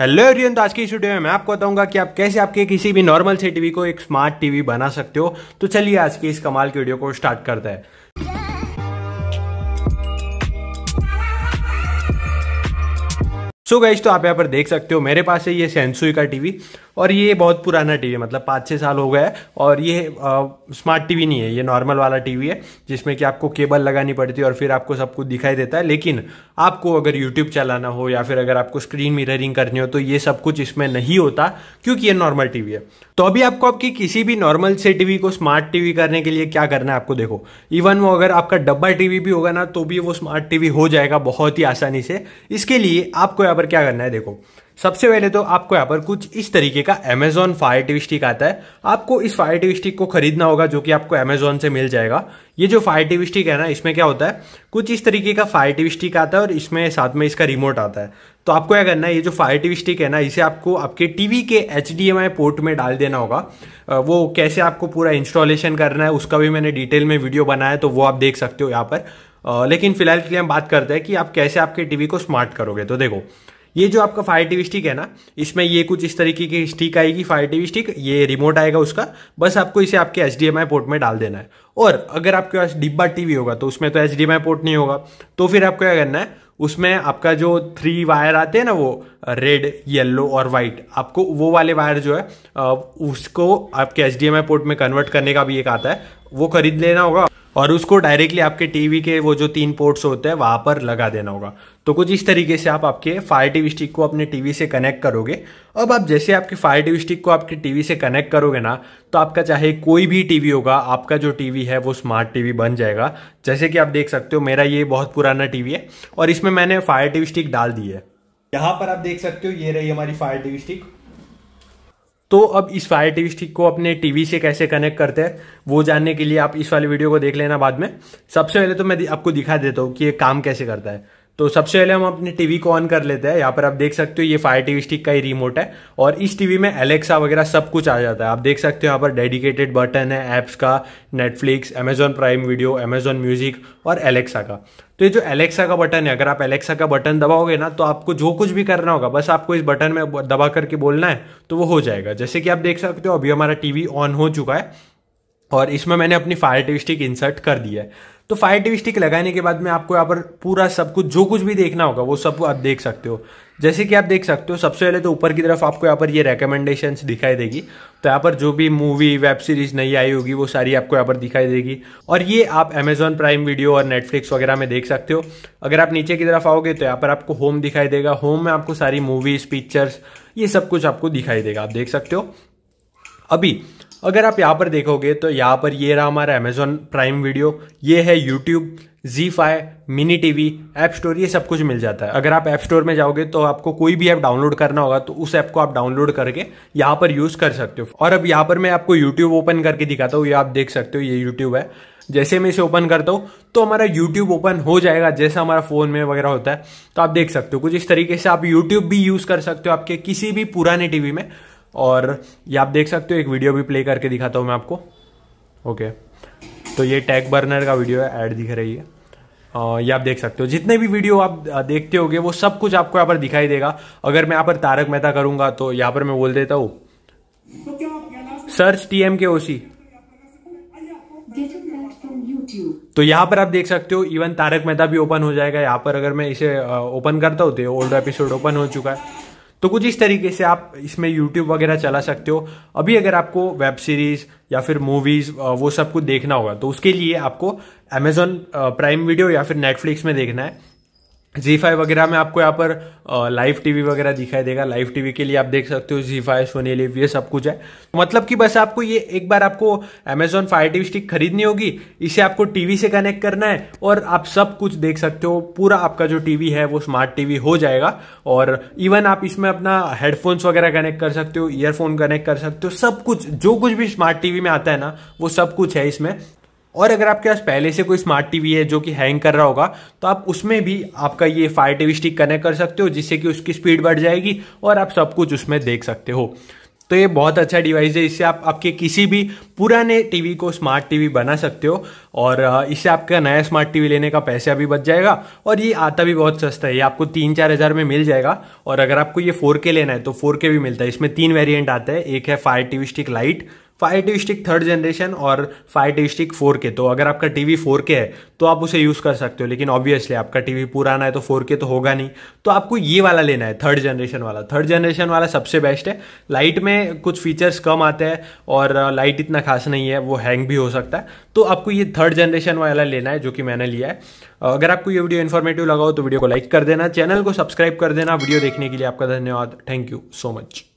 hello everyone तो आज की इस वीडियो में मैं आपको बताऊंगा कि आप कैसे आपके किसी भी नॉर्मल से टीवी को एक स्मार्ट टीवी बना सकते हो तो चलिए आज की इस कमाल की वीडियो को स्टार्ट करते हैं सो गाइज तो आप यहाँ पर देख सकते हो मेरे पास है ये सेंसुई का टीवी और ये बहुत पुराना टीवी है मतलब पाँच छः साल हो गया है और ये आ, स्मार्ट टीवी नहीं है ये नॉर्मल वाला टीवी है जिसमें कि आपको केबल लगानी पड़ती है और फिर आपको सब कुछ दिखाई देता है लेकिन आपको अगर यूट्यूब चलाना हो या फिर अगर आपको स्क्रीन मिररिंग करनी हो तो ये सब कुछ इसमें नहीं होता क्योंकि ये नॉर्मल टीवी है तो अभी आपको आपकी किसी भी नॉर्मल से टीवी को स्मार्ट टीवी करने के लिए क्या करना है आपको देखो इवन वो अगर आपका डब्बा टीवी भी होगा ना तो भी वो स्मार्ट टीवी हो जाएगा बहुत ही आसानी से इसके लिए आपको यहाँ पर क्या करना है देखो सबसे पहले तो आपको यहाँ पर कुछ इस तरीके का अमेजॉन फायर टीवी स्टिक आता है आपको इस फायर टीवी स्टिक को खरीदना होगा जो कि आपको अमेजॉन से मिल जाएगा ये जो फायर टीवी स्टिक है ना इसमें क्या होता है कुछ इस तरीके का फायर टीवी स्टिक आता है और इसमें साथ में इसका रिमोट आता है तो आपको क्या करना है ये जो फायर टीवी स्टिक है ना इसे आपको आपके टीवी के एच पोर्ट में डाल देना होगा वो कैसे आपको पूरा इंस्टॉलेशन करना है उसका भी मैंने डिटेल में वीडियो बनाया है तो वो आप देख सकते हो यहाँ पर लेकिन फिलहाल के लिए हम बात करते हैं कि आप कैसे आपके टीवी को स्मार्ट करोगे तो देखो ये जो आपका फायर टीवी स्टिक है ना इसमें ये कुछ इस तरीके की स्टिक आएगी फायर टीवी स्टिक ये रिमोट आएगा उसका बस आपको इसे आपके एच पोर्ट में डाल देना है और अगर आपके पास डिब्बा टीवी होगा तो उसमें तो एच पोर्ट नहीं होगा तो फिर आपको क्या करना है उसमें आपका जो थ्री वायर आते हैं ना वो रेड येलो और वाइट आपको वो वाले वायर जो है उसको आपके एच पोर्ट में कन्वर्ट करने का भी एक आता है वो खरीद लेना होगा और उसको डायरेक्टली आपके टीवी के वो जो तीन पोर्ट्स होते हैं वहाँ पर लगा देना होगा तो कुछ इस तरीके से आप आपके फायर टीवी स्टिक को अपने टीवी से कनेक्ट करोगे अब आप जैसे आपके फायर टीवी स्टिक को आपके टीवी से कनेक्ट करोगे ना तो आपका चाहे कोई भी टीवी होगा आपका जो टीवी है वो स्मार्ट टीवी बन जाएगा जैसे कि आप देख सकते हो मेरा ये बहुत पुराना टीवी है और इसमें मैंने फायर टीवी स्टिक डाल दी है यहाँ पर आप देख सकते हो ये रही हमारी फायर टीवी स्टिक तो अब इस फायर टीवी स्टिक को अपने टीवी से कैसे कनेक्ट करते हैं वो जानने के लिए आप इस वाले वीडियो को देख लेना बाद में सबसे पहले तो मैं आपको दिखा देता हूँ कि ये काम कैसे करता है तो सबसे पहले हम अपने टीवी को ऑन कर लेते हैं यहाँ पर आप देख सकते हो ये फायर टीवी स्टिक का ही रिमोट है और इस टीवी में एलेक्सा वगैरह सब कुछ आ जाता है आप देख सकते हो यहाँ पर डेडिकेटेड बटन है ऐप्स का Netflix Amazon Prime video Amazon music और एलेक्सा का तो ये जो एलेक्सा का बटन है अगर आप एलेक्सा का बटन दबाओगे ना तो आपको जो कुछ भी करना होगा बस आपको इस बटन में दबा करके बोलना है तो वो हो जाएगा जैसे कि आप देख सकते हो अभी हमारा टीवी ऑन हो चुका है और इसमें मैंने अपनी फायर टीवी स्टिक इंसर्ट कर दिया है तो फायर टीवी स्टिक लगाने के बाद में आपको यहाँ पर पूरा सब कुछ जो कुछ भी देखना होगा वो सब आप देख सकते हो जैसे कि आप देख सकते हो सबसे पहले तो ऊपर की तरफ आपको यहाँ पर ये रिकमेंडेशंस दिखाई देगी तो यहाँ पर जो भी मूवी वेब सीरीज नई आई होगी वो सारी आपको यहाँ पर दिखाई देगी और ये आप अमेजोन प्राइम वीडियो और नेटफ्लिक्स वगैरह में देख सकते हो अगर आप नीचे की तरफ आओगे तो यहाँ पर आपको होम दिखाई देगा होम में आपको सारी मूवीज पिक्चर्स ये सब कुछ आपको दिखाई देगा आप देख सकते हो अभी अगर आप यहाँ पर देखोगे तो यहाँ पर ये रहा हमारा अमेजोन प्राइम वीडियो ये है YouTube Zee five mini TV app store ये सब कुछ मिल जाता है अगर आप ऐप स्टोर में जाओगे तो आपको कोई भी ऐप डाउनलोड करना होगा तो उस ऐप को आप डाउनलोड करके यहाँ पर यूज़ कर सकते हो और अब यहाँ पर मैं आपको यूट्यूब ओपन करके दिखाता हूँ ये आप देख सकते हो ये यूट्यूब है जैसे मैं इसे ओपन करता हूँ तो हमारा यूट्यूब ओपन हो जाएगा जैसा हमारा फोन में वगैरह होता है तो आप देख सकते हो कुछ इस तरीके से आप यूट्यूब भी यूज़ कर सकते हो आपके किसी भी पुराने टीवी में और ये आप देख सकते हो एक वीडियो भी प्ले करके दिखाता हूँ मैं आपको ओके तो ये टैग बर्नर का वीडियो है ऐड दिख रही है ये आप देख सकते हो जितने भी वीडियो आप देखते होगे वो सब कुछ आपको यहाँ पर दिखाई देगा अगर मैं यहाँ पर तारक मेहता करूंगा तो यहाँ पर मैं बोल देता हूँ सर्च टी एम के ओसी तो यहाँ पर आप देख सकते हो इवन तारक मेहता भी ओपन हो जाएगा यहाँ पर अगर मैं इसे ओपन करता हूँ तो ओल्ड एपिसोड ओपन हो चुका है तो कुछ इस तरीके से आप इसमें यूट्यूब वगैरह चला सकते हो अभी अगर आपको वेब सीरीज या फिर मूवीज वो सब कुछ देखना होगा तो उसके लिए आपको Amazon प्राइम वीडियो या फिर नेटफ्लिक्स में देखना है जी फाइव वगैरह में आपको यहाँ पर लाइव टीवी वगैरह दिखाई देगा लाइव टीवी के लिए आप देख सकते हो जी फाइव सोनी लिव ये सब कुछ है मतलब कि बस आपको ये एक बार आपको अमेजोन फायर टीवी स्टिक खरीदनी होगी इसे आपको टीवी से कनेक्ट करना है और आप सब कुछ देख सकते हो पूरा आपका जो टीवी है वो स्मार्ट टीवी हो जाएगा और इवन आप इसमें अपना हेडफोन्स वगैरह कनेक्ट कर सकते हो ईयरफोन कनेक्ट कर सकते हो सब कुछ जो कुछ भी स्मार्ट टीवी में आता है ना वो सब कुछ है इसमें और अगर आपके पास पहले से कोई स्मार्ट टीवी है जो कि हैंग कर रहा होगा तो आप उसमें भी आपका ये फायर टीवी स्टिक कनेक्ट कर सकते हो जिससे कि उसकी स्पीड बढ़ जाएगी और आप सब कुछ उसमें देख सकते हो तो ये बहुत अच्छा डिवाइस है इससे आप आपके किसी भी पुराने टीवी को स्मार्ट टीवी बना सकते हो और इससे आपका नया स्मार्ट टीवी लेने का पैसा भी बच जाएगा और ये आता भी बहुत सस्ता है ये आपको तीन चार हज़ार में मिल जाएगा और अगर आपको ये फोर के लेना है तो फोर के भी मिलता है इसमें तीन वेरिएंट आता है एक है fire TV stick lite fire TV stick third generation और फाइव टू स्टिक फोर के तो अगर आपका टीवी फोर के है तो आप उसे यूज़ कर सकते हो लेकिन ऑब्वियसली आपका टीवी पुराना है तो फोर के तो होगा नहीं तो आपको ये वाला लेना है थर्ड जनरेशन वाला थर्ड जनरेशन वाला सबसे बेस्ट है लाइट में कुछ फीचर्स कम आते हैं और लाइट इतना खास नहीं है वो हैंग भी हो सकता है तो आपको ये थर्ड जनरेशन वाला लेना है जो कि मैंने लिया है अगर आपको ये वीडियो इन्फॉर्मेटिव लगा हो तो वीडियो को लाइक कर देना चैनल को सब्सक्राइब कर देना वीडियो देखने के लिए आपका धन्यवाद थैंक यू सो मच